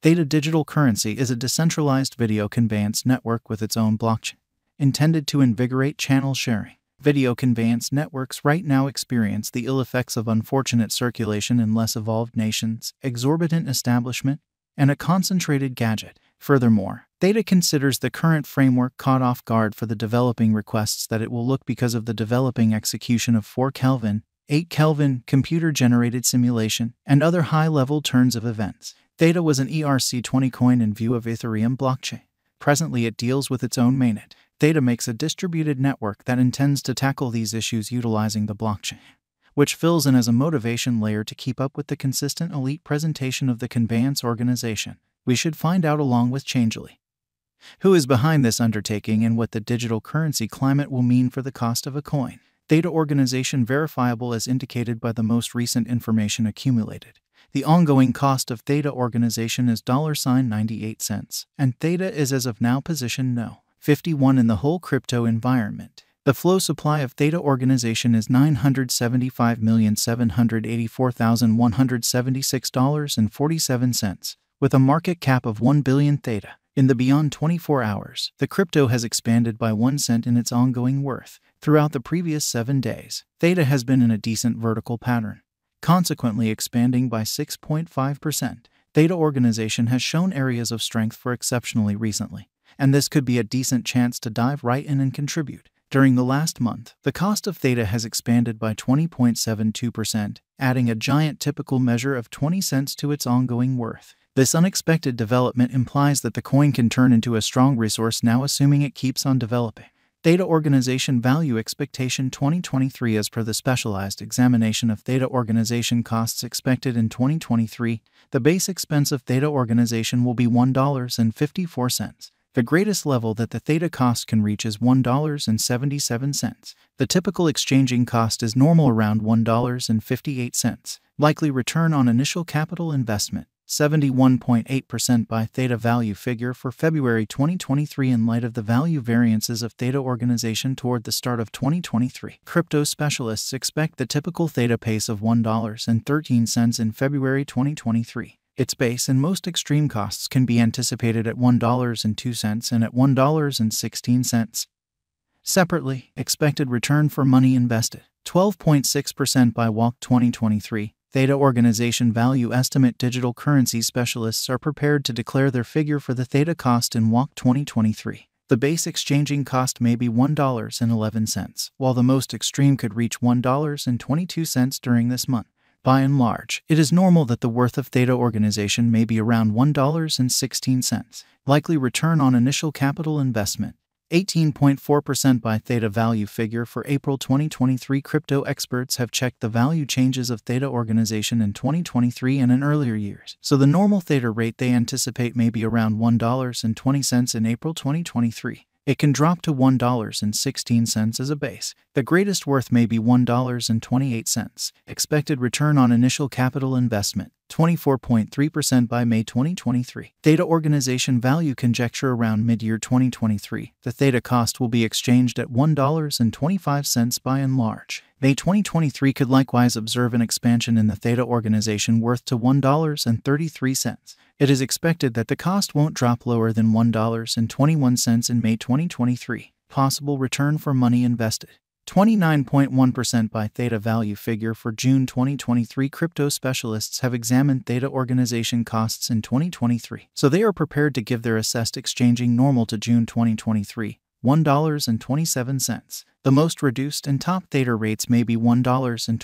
Theta Digital Currency is a decentralized video conveyance network with its own blockchain, intended to invigorate channel sharing. Video conveyance networks right now experience the ill effects of unfortunate circulation in less evolved nations, exorbitant establishment, and a concentrated gadget. Furthermore, Theta considers the current framework caught off guard for the developing requests that it will look because of the developing execution of 4 Kelvin, 8 Kelvin computer-generated simulation, and other high-level turns of events. Theta was an ERC20 coin in view of Ethereum blockchain. Presently, it deals with its own mainnet. Theta makes a distributed network that intends to tackle these issues utilizing the blockchain, which fills in as a motivation layer to keep up with the consistent elite presentation of the conveyance organization. We should find out along with Changely who is behind this undertaking and what the digital currency climate will mean for the cost of a coin. Theta organization verifiable as indicated by the most recent information accumulated. The ongoing cost of Theta organization is $98 cents, and Theta is as of now position no. 51 in the whole crypto environment. The flow supply of Theta organization is $975,784,176.47, with a market cap of 1 billion Theta. In the beyond 24 hours, the crypto has expanded by 1 cent in its ongoing worth. Throughout the previous 7 days, Theta has been in a decent vertical pattern consequently expanding by 6.5%. Theta organization has shown areas of strength for exceptionally recently, and this could be a decent chance to dive right in and contribute. During the last month, the cost of theta has expanded by 20.72%, adding a giant typical measure of 20 cents to its ongoing worth. This unexpected development implies that the coin can turn into a strong resource now assuming it keeps on developing. Theta Organization Value Expectation 2023 As per the specialized examination of Theta Organization costs expected in 2023, the base expense of Theta Organization will be $1.54. The greatest level that the theta cost can reach is $1.77. The typical exchanging cost is normal around $1.58. Likely return on initial capital investment 71.8% by theta value figure for February 2023 in light of the value variances of theta organization toward the start of 2023. Crypto specialists expect the typical theta pace of $1.13 in February 2023. Its base and most extreme costs can be anticipated at $1.02 and at $1.16. Separately, expected return for money invested 12.6% by Walk 2023 Theta Organization Value Estimate digital currency specialists are prepared to declare their figure for the Theta cost in WAC 2023. The base exchanging cost may be $1.11, while the most extreme could reach $1.22 during this month. By and large, it is normal that the worth of Theta organization may be around $1.16. Likely return on initial capital investment 18.4% by theta value figure for April 2023. Crypto experts have checked the value changes of theta organization in 2023 and in earlier years. So the normal theta rate they anticipate may be around $1.20 in April 2023. It can drop to $1.16 as a base. The greatest worth may be $1.28. Expected return on initial capital investment 24.3% by May 2023. Theta organization value conjecture around mid-year 2023. The theta cost will be exchanged at $1.25 by and large. May 2023 could likewise observe an expansion in the theta organization worth to $1.33. It is expected that the cost won't drop lower than $1.21 in May 2023, possible return for money invested. 29.1% by Theta value figure for June 2023. Crypto specialists have examined Theta organization costs in 2023, so they are prepared to give their assessed exchanging normal to June 2023, $1.27. The most reduced and top Theta rates may be $1.22 and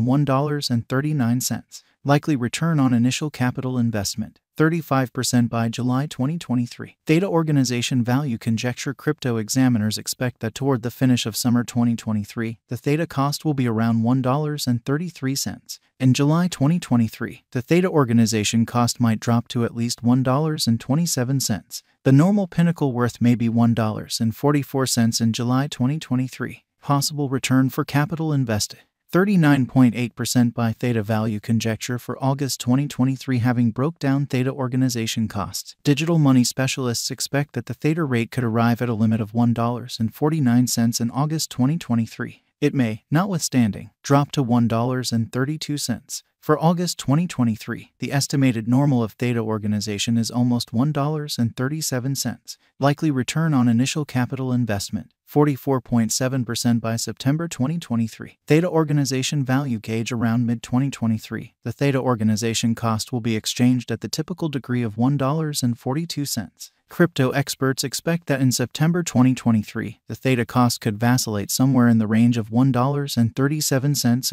$1.39 likely return on initial capital investment. 35% by July 2023. Theta Organization Value Conjecture Crypto examiners expect that toward the finish of summer 2023, the theta cost will be around $1.33. In July 2023, the theta organization cost might drop to at least $1.27. The normal pinnacle worth may be $1.44 in July 2023. Possible return for capital invested. 39.8% by theta value conjecture for August 2023 having broke down theta organization costs. Digital money specialists expect that the theta rate could arrive at a limit of $1.49 in August 2023. It may, notwithstanding, drop to $1.32. For August 2023, the estimated normal of theta organization is almost $1.37. Likely return on initial capital investment, 44.7% by September 2023. Theta organization value gauge around mid 2023. The theta organization cost will be exchanged at the typical degree of $1.42. Crypto experts expect that in September 2023, the theta cost could vacillate somewhere in the range of $1.37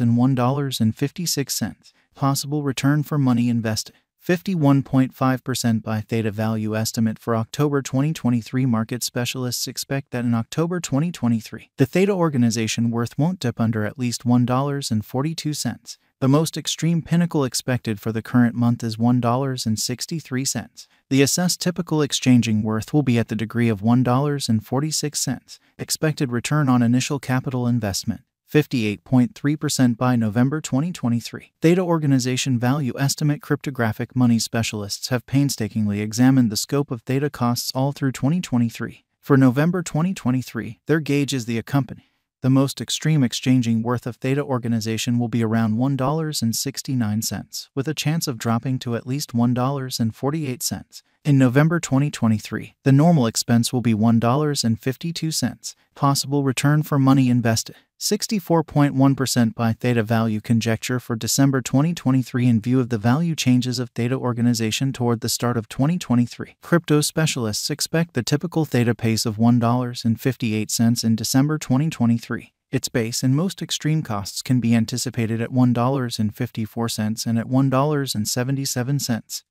and $1.56, possible return for money invested. 51.5% by theta value estimate for October 2023 market specialists expect that in October 2023, the theta organization worth won't dip under at least $1.42 the most extreme pinnacle expected for the current month is $1.63. The assessed typical exchanging worth will be at the degree of $1.46. Expected return on initial capital investment 58.3% by November 2023. Theta organization value estimate cryptographic money specialists have painstakingly examined the scope of theta costs all through 2023. For November 2023, their gauge is the accompanying the most extreme exchanging worth of theta organization will be around $1.69, with a chance of dropping to at least $1.48. In November 2023, the normal expense will be $1.52, possible return for money invested. 64.1% by theta value conjecture for December 2023 in view of the value changes of theta organization toward the start of 2023. Crypto specialists expect the typical theta pace of $1.58 in December 2023. Its base and most extreme costs can be anticipated at $1.54 and at $1.77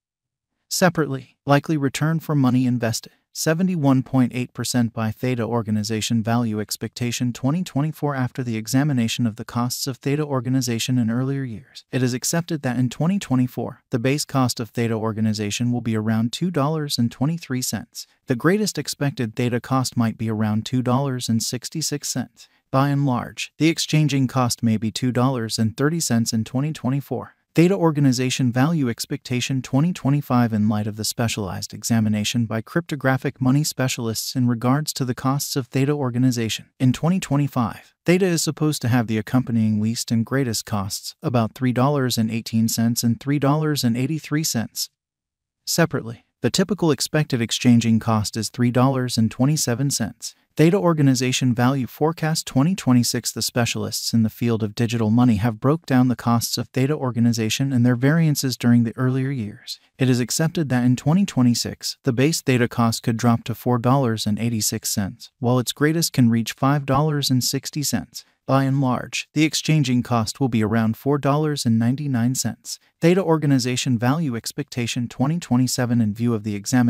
separately, likely return for money invested. 71.8% by Theta Organization Value Expectation 2024 After the examination of the costs of Theta Organization in earlier years, it is accepted that in 2024, the base cost of Theta Organization will be around $2.23. The greatest expected Theta cost might be around $2.66. By and large, the exchanging cost may be $2.30 in 2024. Theta Organization Value Expectation 2025 in light of the specialized examination by cryptographic money specialists in regards to the costs of Theta Organization. In 2025, Theta is supposed to have the accompanying least and greatest costs, about $3.18 and $3.83, separately. The typical expected exchanging cost is $3.27. Theta organization Value Forecast 2026 The specialists in the field of digital money have broke down the costs of Theta organization and their variances during the earlier years. It is accepted that in 2026, the base Theta cost could drop to $4.86, while its greatest can reach $5.60. By and large, the exchanging cost will be around $4.99. Theta organization value expectation 2027 in view of the examination.